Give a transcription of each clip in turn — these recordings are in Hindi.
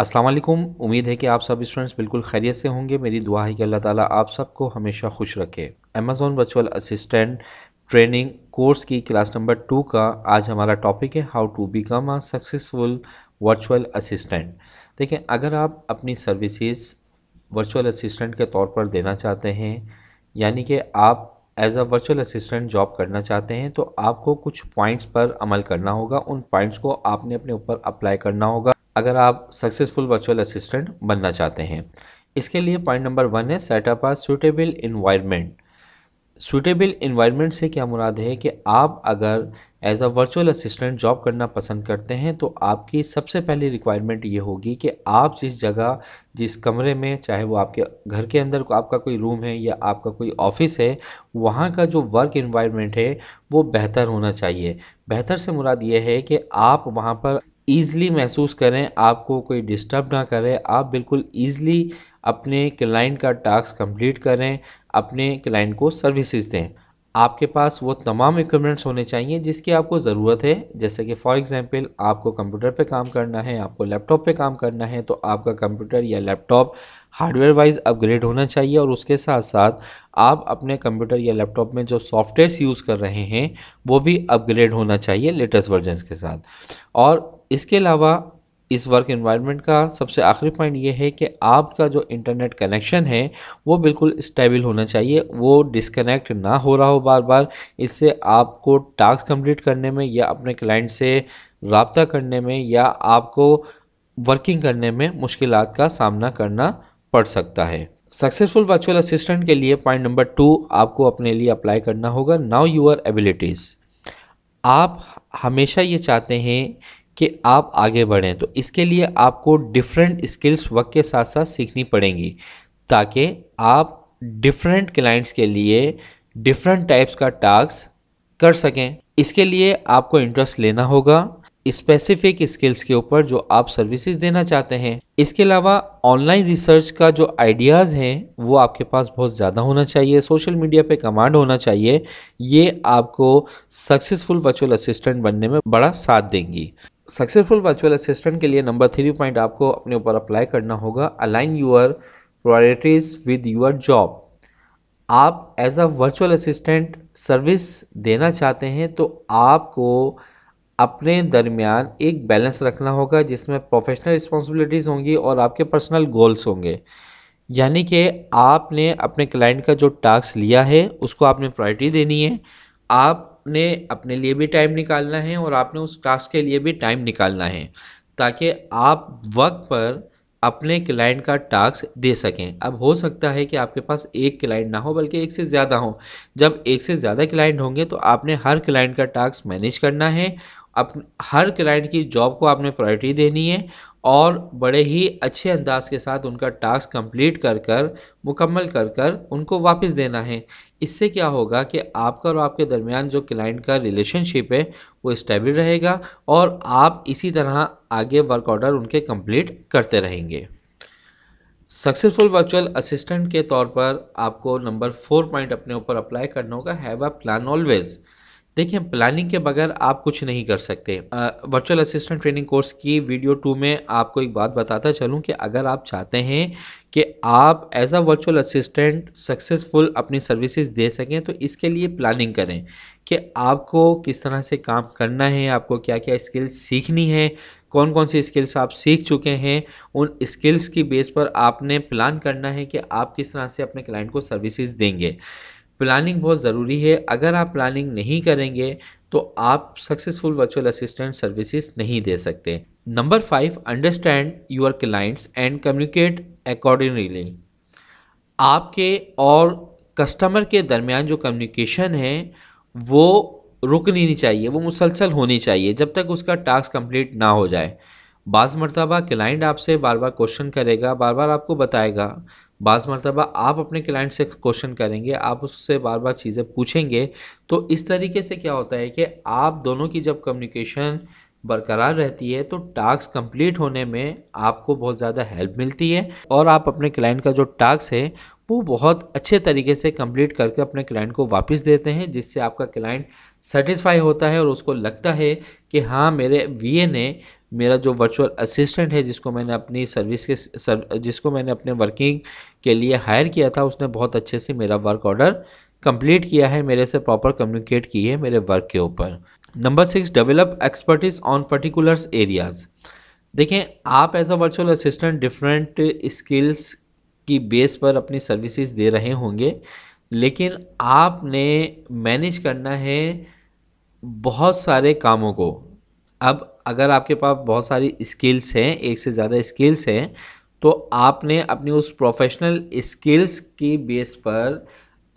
अस्सलाम वालेकुम उम्मीद है कि आप सब स्टूडेंट्स बिल्कुल खैरियत से होंगे मेरी दुआ है कि अल्लाह ताला आप सबको हमेशा खुश रखे Amazon virtual assistant training course की क्लास नंबर टू का आज हमारा टॉपिक है how to become a successful virtual assistant देखें अगर आप अपनी सर्विसेज वर्चुअल असिस्टेंट के तौर पर देना चाहते हैं यानी कि आप as a virtual assistant job करना चाहते हैं तो आपको कुछ पॉइंट्स पर अमल करना होगा उन पॉइंट्स को आपने अपने ऊपर अप्लाई करना होगा अगर आप सक्सेसफुल वर्चुअल असिस्टेंट बनना चाहते हैं इसके लिए पॉइंट नंबर वन है setup a suitable environment suitable environment से क्या मुराद है कि आप अगर as a virtual assistant job करना पसंद करते हैं तो आपकी सबसे पहली रिक्वायरमेंट ये होगी कि आप जिस जगह जिस कमरे में चाहे वो आपके घर के अंदर आपका कोई रूम है या आपका कोई ऑफिस है वहाँ का जो वर्क इन्वायरमेंट है वो बेहतर होना चाहिए बेहतर से मुराद ये है कि आप वहाँ पर ईज़िली महसूस करें आपको कोई डिस्टर्ब ना करे आप बिल्कुल ईज़िली अपने क्लाइंट का टास्क कंप्लीट करें अपने क्लाइंट को सर्विसेज दें आपके पास वो तमाम इक्विपमेंट्स होने चाहिए जिसकी आपको ज़रूरत है जैसे कि फॉर एग्ज़ाम्पल आपको कंप्यूटर पे काम करना है आपको लैपटॉप पे काम करना है तो आपका कंप्यूटर या लैपटॉप हार्डवेयर वाइज अपग्रेड होना चाहिए और उसके साथ साथ आप अपने कंप्यूटर या लैपटॉप में जो सॉफ्टवेयर यूज़ कर रहे हैं वो भी अपग्रेड होना चाहिए लेटेस्ट वर्जन के साथ और इसके अलावा इस वर्क इन्वायरमेंट का सबसे आखिरी पॉइंट ये है कि आपका जो इंटरनेट कनेक्शन है वो बिल्कुल स्टेबल होना चाहिए वो डिसकनेक्ट ना हो रहा हो बार बार इससे आपको टास्क कंप्लीट करने में या अपने क्लाइंट से रबता करने में या आपको वर्किंग करने में मुश्किल का सामना करना पड़ सकता है सक्सेसफुल वर्चुअल असिस्टेंट के लिए पॉइंट नंबर टू आपको अपने लिए अप्लाई करना होगा नाउ यूर एबिलिटीज़ आप हमेशा ये चाहते हैं कि आप आगे बढ़ें तो इसके लिए आपको डिफरेंट स्किल्स वक्त के साथ साथ सीखनी पड़ेंगी ताकि आप डिफरेंट क्लाइंट्स के लिए डिफरेंट टाइप्स का टास्क कर सकें इसके लिए आपको इंटरेस्ट लेना होगा स्पेसिफिक स्किल्स के ऊपर जो आप सर्विसेज देना चाहते हैं इसके अलावा ऑनलाइन रिसर्च का जो आइडियाज़ हैं वो आपके पास बहुत ज़्यादा होना चाहिए सोशल मीडिया पे कमांड होना चाहिए ये आपको सक्सेसफुल वर्चुअल असिस्टेंट बनने में बड़ा साथ देंगी सक्सेसफुल वर्चुअल असिस्टेंट के लिए नंबर थ्री पॉइंट आपको अपने ऊपर अप्लाई करना होगा align your priorities with your job आप as a virtual assistant service देना चाहते हैं तो आपको अपने दरमियान एक बैलेंस रखना होगा जिसमें प्रोफेशनल रिस्पॉन्सिबिलिटीज़ होंगी और आपके पर्सनल गोल्स होंगे यानी कि आपने अपने क्लाइंट का जो टास्क लिया है उसको आपने प्रायोरिटी देनी है आपने अपने लिए भी टाइम निकालना है और आपने उस टास्क के लिए भी टाइम निकालना है ताकि आप वक्त पर अपने क्लाइंट का टास्क दे सकें अब हो सकता है कि आपके पास एक क्लाइंट ना हो बल्कि एक से ज़्यादा हो जब एक से ज़्यादा क्लाइंट होंगे तो आपने हर क्लाइंट का टास्क मैनेज करना है अप हर क्लाइंट की जॉब को आपने प्रायोरिटी देनी है और बड़े ही अच्छे अंदाज के साथ उनका टास्क कंप्लीट कर कर मुकम्मल कर कर उनको वापस देना है इससे क्या होगा कि आपका और आपके दरमियान जो क्लाइंट का रिलेशनशिप है वो स्टेबल रहेगा और आप इसी तरह आगे वर्क ऑर्डर उनके कंप्लीट करते रहेंगे सक्सेसफुल वर्चुअल असिस्टेंट के तौर पर आपको नंबर फोर पॉइंट अपने ऊपर अप्लाई करना होगा हैव अ प्लान ऑलवेज़ देखिए प्लानिंग के बगैर आप कुछ नहीं कर सकते वर्चुअल असिस्टेंट ट्रेनिंग कोर्स की वीडियो टू में आपको एक बात बताता चलूँ कि अगर आप चाहते हैं कि आप as a virtual assistant successful अपनी सर्विसेज दे सकें तो इसके लिए प्लानिंग करें कि आपको किस तरह से काम करना है आपको क्या क्या स्किल्स सीखनी है कौन कौन सी स्किल्स आप सीख चुके हैं उन स्किल्स की बेस पर आपने प्लान करना है कि आप किस तरह से अपने क्लाइंट को सर्विसेज देंगे प्लानिंग बहुत ज़रूरी है अगर आप प्लानिंग नहीं करेंगे तो आप सक्सेसफुल वर्चुअल असिस्टेंट सर्विसेज नहीं दे सकते number five understand your clients and communicate accordingly आपके और कस्टमर के दरमियान जो कम्युनिकेशन है वो रुकनी नहीं चाहिए वो मुसलसल होनी चाहिए जब तक उसका टास्क कंप्लीट ना हो जाए बाज़ मरतबा क्लाइंट आपसे बार बार क्वेश्चन करेगा बार बार आपको बताएगा बाज़ मरतबा आप अपने क्लाइंट से क्वेश्चन करेंगे आप उससे बार बार चीज़ें पूछेंगे तो इस तरीके से क्या होता है कि आप दोनों की जब कम्युनिकेशन बरकरार रहती है तो टास्क कंप्लीट होने में आपको बहुत ज़्यादा हेल्प मिलती है और आप अपने क्लाइंट का जो टास्क है वो बहुत अच्छे तरीके से कंप्लीट करके अपने क्लाइंट को वापस देते हैं जिससे आपका क्लाइंट सेटिस्फाई होता है और उसको लगता है कि हाँ मेरे वीए ने मेरा जो वर्चुअल असिस्टेंट है जिसको मैंने अपनी सर्विस के सर, जिसको मैंने अपने वर्किंग के लिए हायर किया था उसने बहुत अच्छे से मेरा वर्क ऑर्डर कंप्लीट किया है मेरे से प्रॉपर कम्युनिकेट की है मेरे वर्क के ऊपर number six develop expertise on particulars areas देखें आप as a virtual assistant different skills की बेस पर अपनी सर्विसेज दे रहे होंगे लेकिन आपने मैनेज करना है बहुत सारे कामों को अब अगर आपके पास बहुत सारी स्किल्स हैं एक से ज़्यादा स्किल्स हैं तो आपने अपनी उस प्रोफेशनल स्किल्स की बेस पर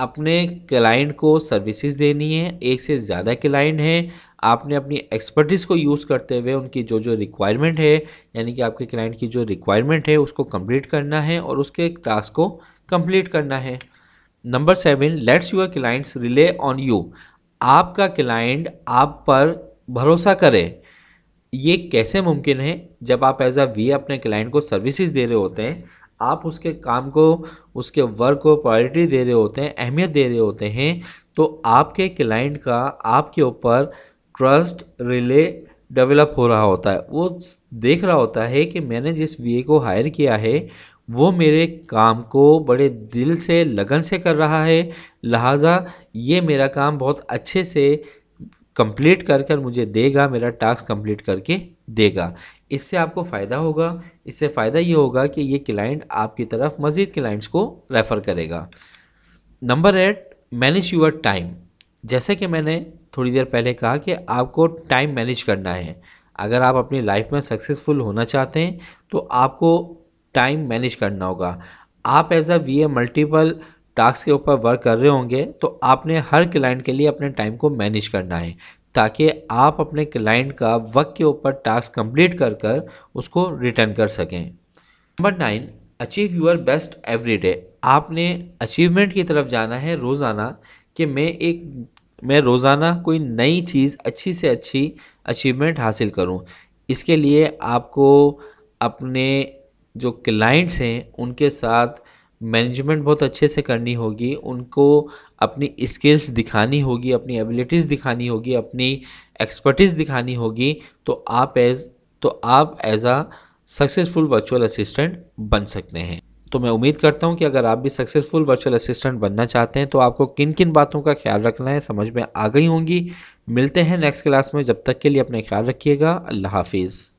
अपने क्लाइंट को सर्विसेज देनी है एक से ज़्यादा क्लाइंट हैं आपने अपनी एक्सपर्टीज़ को यूज़ करते हुए उनकी जो जो रिक्वायरमेंट है यानी कि आपके क्लाइंट की जो रिक्वायरमेंट है उसको कंप्लीट करना है और उसके टास्क को कंप्लीट करना है number seven let's your clients rely on you आपका क्लाइंट आप पर भरोसा करे ये कैसे मुमकिन है जब आप एज अ वी अपने क्लाइंट को सर्विसेज दे रहे होते हैं आप उसके काम को उसके वर्क को प्रायोरिटी दे रहे होते हैं अहमियत दे रहे होते हैं तो आपके क्लाइंट का आपके ऊपर ट्रस्ट रिले डेवलप हो रहा होता है वो देख रहा होता है कि मैंने जिस वी को हायर किया है वो मेरे काम को बड़े दिल से लगन से कर रहा है लिहाजा ये मेरा काम बहुत अच्छे से कंप्लीट कर कर मुझे देगा मेरा टास्क कंप्लीट करके देगा इससे आपको फ़ायदा होगा इससे फ़ायदा ये होगा कि ये क्लाइंट आपकी तरफ मज़ीद क्लाइंट्स को रेफ़र करेगा number eight manage your time जैसे कि मैंने थोड़ी देर पहले कहा कि आपको टाइम मैनेज करना है अगर आप अपनी लाइफ में सक्सेसफुल होना चाहते हैं तो आपको टाइम मैनेज करना होगा आप as a V A multiple task के ऊपर वर्क कर रहे होंगे तो आपने हर क्लाइंट के लिए अपने टाइम को मैनेज करना है ताकि आप अपने क्लाइंट का वक्त के ऊपर टास्क कंप्लीट कर कर उसको रिटर्न कर सकें number nine achieve your best every day आपने अचीवमेंट की तरफ जाना है रोज़ाना कि मैं एक मैं रोज़ाना कोई नई चीज़ अच्छी से अच्छी अचीवमेंट हासिल करूं इसके लिए आपको अपने जो क्लाइंट्स हैं उनके साथ मैनेजमेंट बहुत अच्छे से करनी होगी उनको अपनी स्किल्स दिखानी होगी अपनी एबिलिटीज़ दिखानी होगी अपनी एक्सपर्टीज़ दिखानी होगी तो आप एज तो आप as a successful virtual assistant बन सकते हैं तो मैं उम्मीद करता हूं कि अगर आप भी सक्सेसफुल वर्चुअल असिस्टेंट बनना चाहते हैं तो आपको किन किन बातों का ख्याल रखना है समझ में आ गई होंगी मिलते हैं नेक्स्ट क्लास में जब तक के लिए अपने ख्याल रखिएगा अल्लाह हाफिज़